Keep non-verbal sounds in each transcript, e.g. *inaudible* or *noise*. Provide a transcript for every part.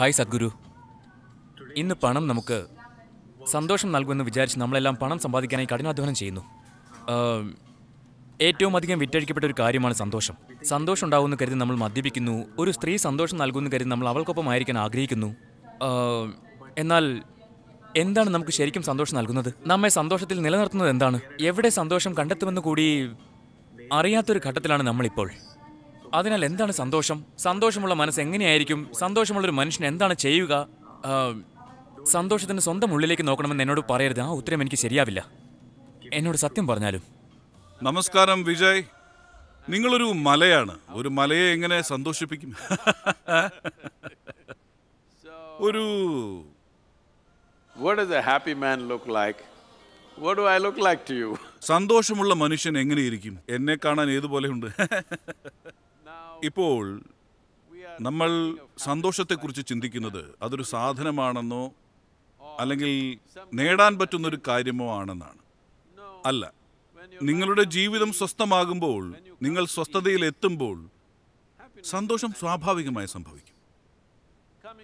hi Sadhguru ഇന്ന് പണം നമുക്ക് സന്തോഷം നൽകുമെന്ന് വിചാരിച്ച് നമ്മളെല്ലാം പണം സമ്പാദിക്കാനായി കഠിനാധ്വാനം ചെയ്യുന്നു ഏറ്റവും അധികം വിറ്റഴിക്കപ്പെട്ട ഒരു കാര്യമാണ് സന്തോഷം സന്തോഷം ഉണ്ടാവുമെന്ന് കരുതി നമ്മൾ മദ്യപിക്കുന്നു ഒരു സ്ത്രീ സന്തോഷം നൽകുമെന്ന് കരുതി നമ്മൾ അവൾക്കൊപ്പം ആയിരിക്കാൻ ആഗ്രഹിക്കുന്നു എന്നാൽ എന്താണ് നമുക്ക് ശരിക്കും സന്തോഷം നൽകുന്നത് നമ്മെ സന്തോഷത്തിൽ നിലനിർത്തുന്നത് എന്താണ് എവിടെ സന്തോഷം കണ്ടെത്തുമെന്ന് കൂടി അറിയാത്തൊരു ഘട്ടത്തിലാണ് നമ്മളിപ്പോൾ അതിനാൽ എന്താണ് സന്തോഷം സന്തോഷമുള്ള മനസ്സ് എങ്ങനെയായിരിക്കും സന്തോഷമുള്ളൊരു മനുഷ്യൻ എന്താണ് ചെയ്യുക സന്തോഷത്തിന് സ്വന്തം ഉള്ളിലേക്ക് നോക്കണമെന്ന് എന്നോട് പറയരുത് ആ ഉത്തരം എനിക്ക് ശരിയാവില്ല എന്നോട് സത്യം പറഞ്ഞാലും നമസ്കാരം വിജയ് നിങ്ങളൊരു മലയാണ് ഒരു മലയെ എങ്ങനെ സന്തോഷിപ്പിക്കും *laughs* ഒരു സന്തോഷമുള്ള മനുഷ്യൻ എങ്ങനെയിരിക്കും എന്നെ കാണാൻ ഏതുപോലെയുണ്ട് *laughs* ഇപ്പോൾ നമ്മൾ സന്തോഷത്തെക്കുറിച്ച് ചിന്തിക്കുന്നത് അതൊരു സാധനമാണെന്നോ അല്ലെങ്കിൽ നേടാൻ പറ്റുന്നൊരു കാര്യമോ ആണെന്നാണ് അല്ല നിങ്ങളുടെ ജീവിതം സ്വസ്ഥമാകുമ്പോൾ നിങ്ങൾ സ്വസ്ഥതയിൽ എത്തുമ്പോൾ സന്തോഷം സ്വാഭാവികമായി സംഭവിക്കും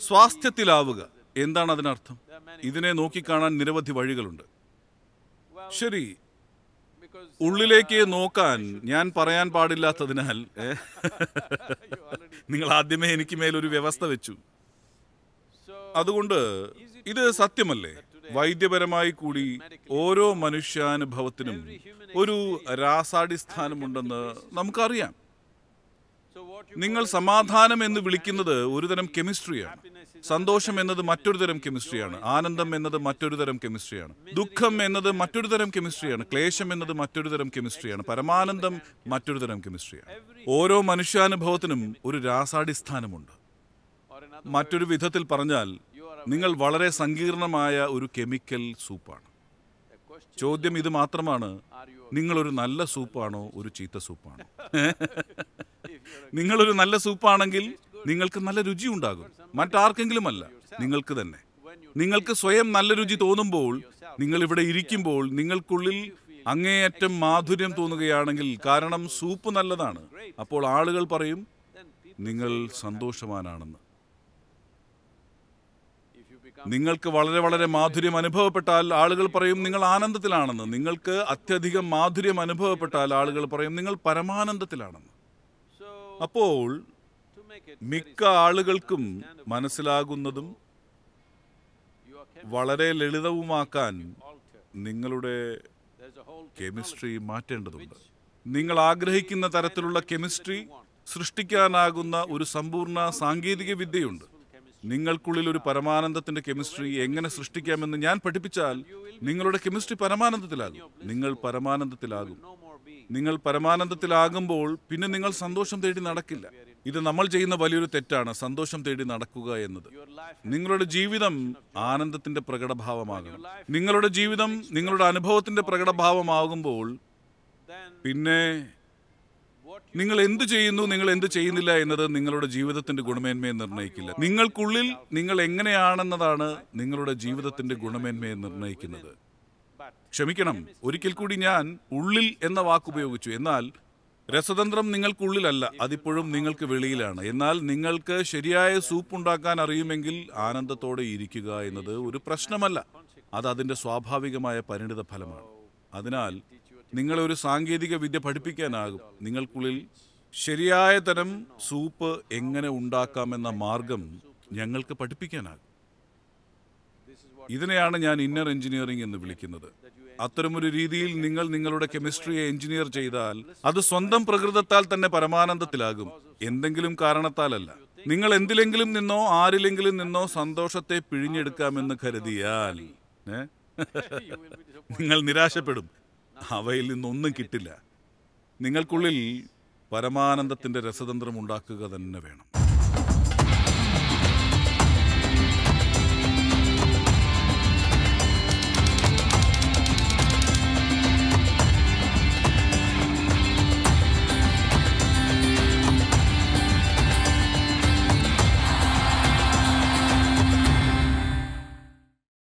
സ്വാസ്ഥ്യത്തിലാവുക എന്താണ് അതിനർത്ഥം ഇതിനെ നോക്കിക്കാണാൻ നിരവധി വഴികളുണ്ട് ശരി ഉള്ളിലേക്ക് നോക്കാൻ ഞാൻ പറയാൻ പാടില്ലാത്തതിനാൽ നിങ്ങൾ ആദ്യമേ എനിക്ക് മേലൊരു വ്യവസ്ഥ വെച്ചു അതുകൊണ്ട് ഇത് സത്യമല്ലേ വൈദ്യപരമായി കൂടി ഓരോ മനുഷ്യാനുഭവത്തിനും ഒരു രാസാടിസ്ഥാനമുണ്ടെന്ന് നമുക്കറിയാം നിങ്ങൾ സമാധാനം എന്ന് വിളിക്കുന്നത് ഒരുതരം കെമിസ്ട്രിയാണ് സന്തോഷം എന്നത് മറ്റൊരു തരം കെമിസ്ട്രിയാണ് ആനന്ദം എന്നത് മറ്റൊരു തരം കെമിസ്ട്രിയാണ് ദുഃഖം എന്നത് മറ്റൊരു തരം കെമിസ്ട്രിയാണ് ക്ലേശം എന്നത് മറ്റൊരു തരം കെമിസ്ട്രിയാണ് പരമാനന്ദം മറ്റൊരു തരം കെമിസ്ട്രിയാണ് ഓരോ മനുഷ്യാനുഭവത്തിനും ഒരു രാസാടിസ്ഥാനമുണ്ട് മറ്റൊരു വിധത്തിൽ പറഞ്ഞാൽ നിങ്ങൾ വളരെ സങ്കീർണമായ ഒരു കെമിക്കൽ സൂപ്പാണ് ചോദ്യം ഇത് മാത്രമാണ് നിങ്ങളൊരു നല്ല സൂപ്പാണോ ഒരു ചീത്ത സൂപ്പാണോ നിങ്ങളൊരു നല്ല സൂപ്പാണെങ്കിൽ നിങ്ങൾക്ക് നല്ല രുചി ഉണ്ടാകും മറ്റാർക്കെങ്കിലും അല്ല നിങ്ങൾക്ക് തന്നെ നിങ്ങൾക്ക് സ്വയം നല്ല രുചി തോന്നുമ്പോൾ നിങ്ങൾ ഇവിടെ ഇരിക്കുമ്പോൾ നിങ്ങൾക്കുള്ളിൽ അങ്ങേയറ്റം മാധുര്യം തോന്നുകയാണെങ്കിൽ കാരണം സൂപ്പ് നല്ലതാണ് അപ്പോൾ ആളുകൾ പറയും നിങ്ങൾ സന്തോഷവാനാണെന്ന് നിങ്ങൾക്ക് വളരെ വളരെ മാധുര്യം അനുഭവപ്പെട്ടാൽ ആളുകൾ പറയും നിങ്ങൾ ആനന്ദത്തിലാണെന്ന് നിങ്ങൾക്ക് അത്യധികം മാധുര്യം അനുഭവപ്പെട്ടാൽ ആളുകൾ പറയും നിങ്ങൾ പരമാനന്ദത്തിലാണെന്ന് അപ്പോൾ മിക്ക ആളുകൾക്കും മനസ്സിലാകുന്നതും വളരെ ലളിതവുമാക്കാൻ നിങ്ങളുടെ കെമിസ്ട്രി മാറ്റേണ്ടതുണ്ട് നിങ്ങൾ ആഗ്രഹിക്കുന്ന തരത്തിലുള്ള കെമിസ്ട്രി സൃഷ്ടിക്കാനാകുന്ന ഒരു സമ്പൂർണ്ണ സാങ്കേതിക വിദ്യയുണ്ട് നിങ്ങൾക്കുള്ളിൽ ഒരു പരമാനന്ദത്തിന്റെ കെമിസ്ട്രി എങ്ങനെ സൃഷ്ടിക്കാമെന്ന് ഞാൻ പഠിപ്പിച്ചാൽ നിങ്ങളുടെ കെമിസ്ട്രി പരമാനന്ദത്തിലാകും നിങ്ങൾ പരമാനന്ദത്തിലാകും നിങ്ങൾ പരമാനന്ദത്തിലാകുമ്പോൾ പിന്നെ നിങ്ങൾ സന്തോഷം തേടി നടക്കില്ല ഇത് നമ്മൾ ചെയ്യുന്ന വലിയൊരു തെറ്റാണ് സന്തോഷം തേടി നടക്കുക എന്നത് നിങ്ങളുടെ ജീവിതം ആനന്ദത്തിന്റെ പ്രകടഭാവമാകണം നിങ്ങളുടെ ജീവിതം നിങ്ങളുടെ അനുഭവത്തിന്റെ പ്രകടഭാവമാകുമ്പോൾ പിന്നെ നിങ്ങൾ എന്ത് ചെയ്യുന്നു നിങ്ങൾ എന്ത് ചെയ്യുന്നില്ല എന്നത് നിങ്ങളുടെ ജീവിതത്തിന്റെ ഗുണമേന്മയെ നിർണ്ണയിക്കില്ല നിങ്ങൾക്കുള്ളിൽ നിങ്ങൾ എങ്ങനെയാണെന്നതാണ് നിങ്ങളുടെ ജീവിതത്തിന്റെ ഗുണമേന്മയെ നിർണ്ണയിക്കുന്നത് ക്ഷമിക്കണം ഒരിക്കൽ കൂടി ഞാൻ ഉള്ളിൽ എന്ന വാക്കുപയോഗിച്ചു എന്നാൽ രസതന്ത്രം നിങ്ങൾക്കുള്ളിലല്ല അതിപ്പോഴും നിങ്ങൾക്ക് വെളിയിലാണ് എന്നാൽ നിങ്ങൾക്ക് ശരിയായ സൂപ്പ് ഉണ്ടാക്കാൻ അറിയുമെങ്കിൽ ആനന്ദത്തോടെ ഇരിക്കുക എന്നത് ഒരു പ്രശ്നമല്ല അത് അതിൻ്റെ സ്വാഭാവികമായ പരിണിത ഫലമാണ് അതിനാൽ നിങ്ങളെ ഒരു സാങ്കേതിക വിദ്യ പഠിപ്പിക്കാനാകും നിങ്ങൾക്കുള്ളിൽ ശരിയായ തരം സൂപ്പ് എങ്ങനെ ഉണ്ടാക്കാമെന്ന മാർഗം ഞങ്ങൾക്ക് പഠിപ്പിക്കാനാകും ഇതിനെയാണ് ഞാൻ ഇന്നർ എഞ്ചിനീയറിംഗ് എന്ന് വിളിക്കുന്നത് അത്തരമൊരു രീതിയിൽ നിങ്ങൾ നിങ്ങളുടെ കെമിസ്ട്രിയെ എഞ്ചിനീയർ ചെയ്താൽ അത് സ്വന്തം പ്രകൃതത്താൽ തന്നെ പരമാനന്ദത്തിലാകും എന്തെങ്കിലും കാരണത്താലല്ല നിങ്ങൾ എന്തിലെങ്കിലും നിന്നോ ആരിലെങ്കിലും നിന്നോ സന്തോഷത്തെ പിഴിഞ്ഞെടുക്കാമെന്ന് കരുതിയാൽ നിങ്ങൾ നിരാശപ്പെടും അവയിൽ നിന്നൊന്നും കിട്ടില്ല നിങ്ങൾക്കുള്ളിൽ പരമാനന്ദത്തിന്റെ രസതന്ത്രം ഉണ്ടാക്കുക തന്നെ വേണം